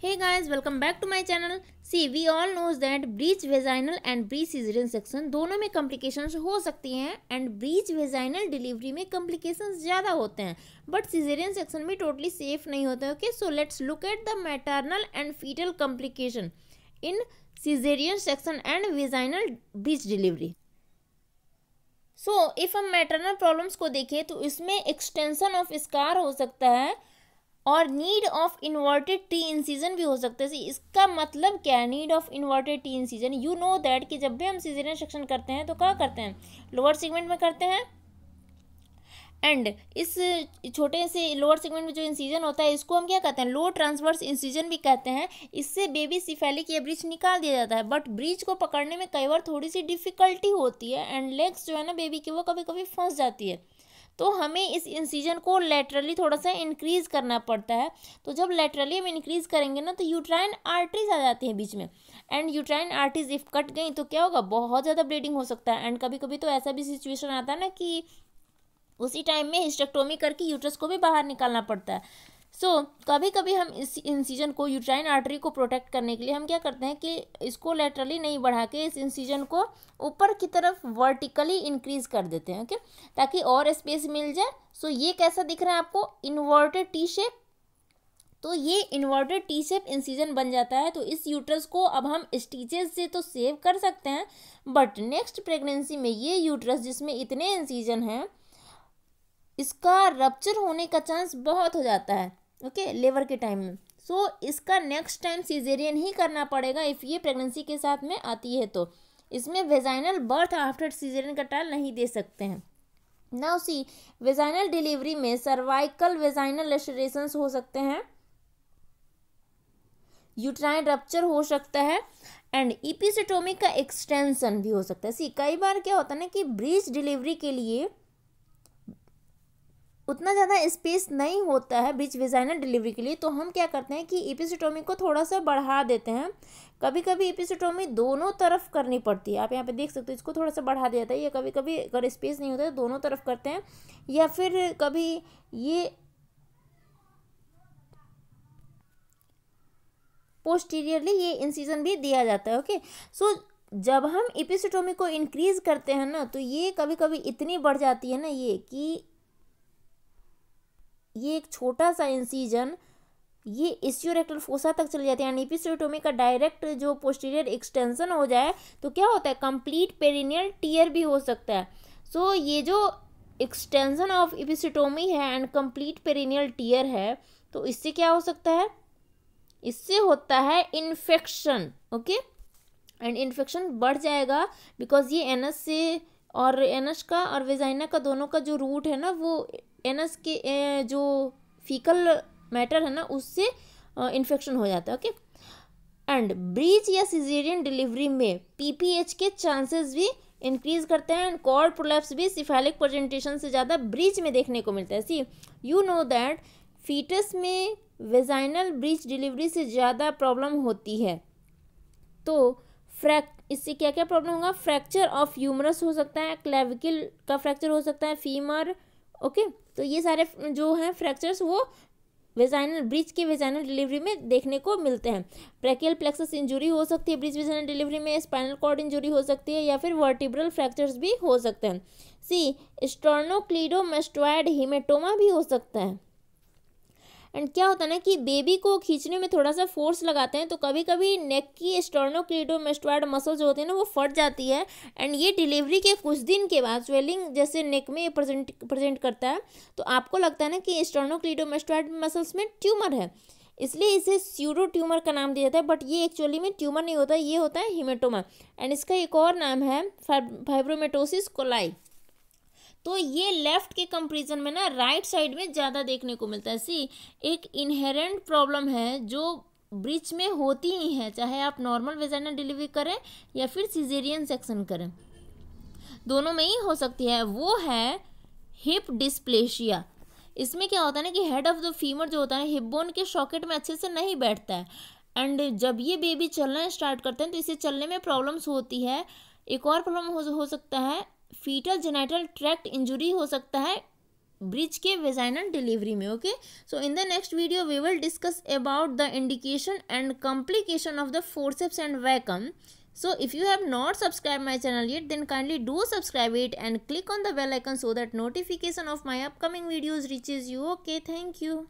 Hey guys, welcome back to my channel. See, we all knows that breech vaginal and breech cesarean section दोनों में complications हो सकती हैं and breech vaginal delivery में complications ज़्यादा होते हैं but cesarean section में totally safe नहीं होते okay? So let's look at the maternal and fetal complication in cesarean section and vaginal breech delivery. So if हम maternal problems को देखें तो इसमें extension of scar हो सकता है और need of inverted T incision भी हो सकते हैं इसका मतलब क्या है need of inverted T incision you know that कि जब भी हम सीजन सेक्शन करते हैं तो क्या करते हैं लोअर सेगमेंट में करते हैं एंड इस छोटे से लोअर सेगमेंट में जो इंसीजन होता है इसको हम क्या कहते हैं लो ट्रांसवर्स इंसीजन भी कहते हैं इससे बेबी सिफेलिक या ब्रिज निकाल दिया जाता है बट ब्रिज को पकड़ने में कई बार थोड़ी सी डिफिकल्टी होती है एंड लेग्स जो है ना बेबी की वो कभी कभी फंस जाती है तो हमें इस इंसीजन को लेटरली थोड़ा सा इंक्रीज़ करना पड़ता है तो जब लेटरली हम इंक्रीज़ करेंगे ना तो यूट्राइन आर्टरीज आ जाती हैं बीच में and uterine arteries if cut गई तो क्या होगा बहुत ज़्यादा ब्लीडिंग हो सकता है एंड कभी कभी तो ऐसा भी सिचुएशन आता है ना कि उसी टाइम में हिस्टेक्टोमी करके यूट्रस को भी बाहर निकालना पड़ता है सो so, कभी कभी हम इस इंसीजन को यूट्राइन आर्टरी को प्रोटेक्ट करने के लिए हम क्या करते हैं कि इसको लेटरली नहीं बढ़ा के इस इंसीजन को ऊपर की तरफ वर्टिकली इंक्रीज कर देते हैं ओके okay? ताकि और स्पेस मिल जाए सो so, ये कैसा दिख रहा है आपको इन्वर्टेड टी शेप तो ये इन्वर्टेड टी शेप इंसीजन बन जाता है तो इस यूट्रस को अब हम स्टीचेज से तो सेव कर सकते हैं बट नेक्स्ट प्रेगनेंसी में ये यूट्रस जिसमें इतने इंसीजन हैं इसका रप्चर होने का चांस बहुत हो जाता है ओके लेबर के टाइम में सो so, इसका नेक्स्ट टाइम सीजेरियन ही करना पड़ेगा इफ़ ये प्रेगनेंसी के साथ में आती है तो इसमें वेजाइनल बर्थ आफ्टर सीजेरियन का ट्रायल नहीं दे सकते हैं नाउ सी वेजाइनल डिलीवरी में सर्वाइकल वेजाइनल रेस्टोरेशन हो सकते हैं यूट्राइन रप्चर हो सकता है एंड ईपीसीटोमी का एक्सटेंशन भी हो सकता है सी कई बार क्या होता है ना कि ब्रीच डिलीवरी के लिए उतना ज़्यादा स्पेस नहीं होता है बीच विजाइनल डिलीवरी के लिए तो हम क्या करते हैं कि एपिसिटोमी को थोड़ा सा बढ़ा देते हैं कभी कभी एपिसिटोमी दोनों तरफ करनी पड़ती है आप यहाँ पे देख सकते हो इसको थोड़ा सा बढ़ा दिया जाता है ये कभी कभी अगर स्पेस नहीं होता है तो दोनों तरफ करते हैं या फिर कभी ये पोस्टीरियरली ये इंसीजन भी दिया जाता है ओके सो जब हम एपिसिटोमी को इंक्रीज़ करते हैं ना तो ये कभी कभी इतनी बढ़ जाती है ना ये कि ये एक छोटा सा इंसीजन ये इस्यूरेक्टल फोसा तक चले जाते हैं यानी एपिसोटोमी का डायरेक्ट जो पोस्टीरियर एक्सटेंशन हो जाए तो क्या होता है कंप्लीट पेरिनियल टीयर भी हो सकता है सो so, ये जो एक्सटेंशन ऑफ एपिस्टोमी है एंड कंप्लीट पेरिनियल टीयर है तो इससे क्या हो सकता है इससे होता है इन्फेक्शन ओके एंड इन्फेक्शन बढ़ जाएगा बिकॉज ये एनस से और एनस का और वेजाइना का दोनों का जो रूट है ना वो एनस के जो फीकल मैटर है ना उससे इन्फेक्शन हो जाता है ओके एंड ब्रीच या सिजेरियन डिलीवरी में पीपीएच के चांसेस भी इंक्रीज करते हैं एंड कॉर्ड प्रोलैप्स भी सिफेलिक प्रेजेंटेशन से ज़्यादा ब्रीच में देखने को मिलता है see you know that foetus में वेजाइनल ब्रीच डिलीवरी से ज़्यादा प्रॉब्लम होती है तो फ्रैक इससे क्या क्या प्रॉब्लम होगा फ्रैक्चर ऑफ यूमरस हो सकता है क्लेविकल का फ्रैक्चर हो सकता है फीमर ओके तो ये सारे जो हैं फ्रैक्चर्स वो वेजाइनल ब्रिज के वेजाइनल डिलीवरी में देखने को मिलते हैं प्रैकियल प्लेक्सस इंजुरी हो सकती है ब्रिज वेजाइनल डिलीवरी में स्पाइनल कॉर्ड इंजुरी हो सकती है या फिर वर्टिब्रल फ्रैक्चर्स भी हो सकते हैं सी स्टर्नोक्लीडोमेस्टॉइड हिमेटोमा भी हो सकता है एंड क्या होता है ना कि बेबी को खींचने में थोड़ा सा फोर्स लगाते हैं तो कभी कभी नेक की स्टर्नोक्लेडोमेस्टॉइड मसल जो होती है ना वो फट जाती है एंड ये डिलीवरी के कुछ दिन के बाद स्वेलिंग जैसे नेक में प्रेजेंट प्रेजेंट करता है तो आपको लगता है ना कि स्टर्नोक्लेडोमेस्टॉइड मसल्स में ट्यूमर है इसलिए इसे स्यूडो ट्यूमर का नाम दिया जाता है बट ये एक्चुअली में ट्यूमर नहीं होता ये होता है हिमेटोमा एंड इसका एक और नाम है फाइब्रोमेटोसिस कोलाई तो ये लेफ्ट के कंपेरिजन में ना राइट साइड में ज़्यादा देखने को मिलता है सी एक इनहेरेंट प्रॉब्लम है जो ब्रिज में होती ही है चाहे आप नॉर्मल वेजाइना डिलीवरी करें या फिर सीजेरियन सेक्शन करें दोनों में ही हो सकती है वो है हिप डिस्प्लेशिया इसमें क्या होता है ना कि हेड ऑफ द फीमर जो होता है हिप बोन के सॉकेट में अच्छे से नहीं बैठता है एंड जब ये बेबी चलना स्टार्ट करते हैं तो इसे चलने में प्रॉब्लम्स होती है एक और प्रॉब्लम हो, हो सकता है फीटल जेनाइटल ट्रैक्ट इंजुरी हो सकता है ब्रिज के वेजाइनल डिलीवरी में okay so in the next video we will discuss about the indication and complication of the forceps and vacuum so if you have not subscribe my channel it then kindly do subscribe it and click on the bell icon so that notification of my upcoming videos reaches you okay thank you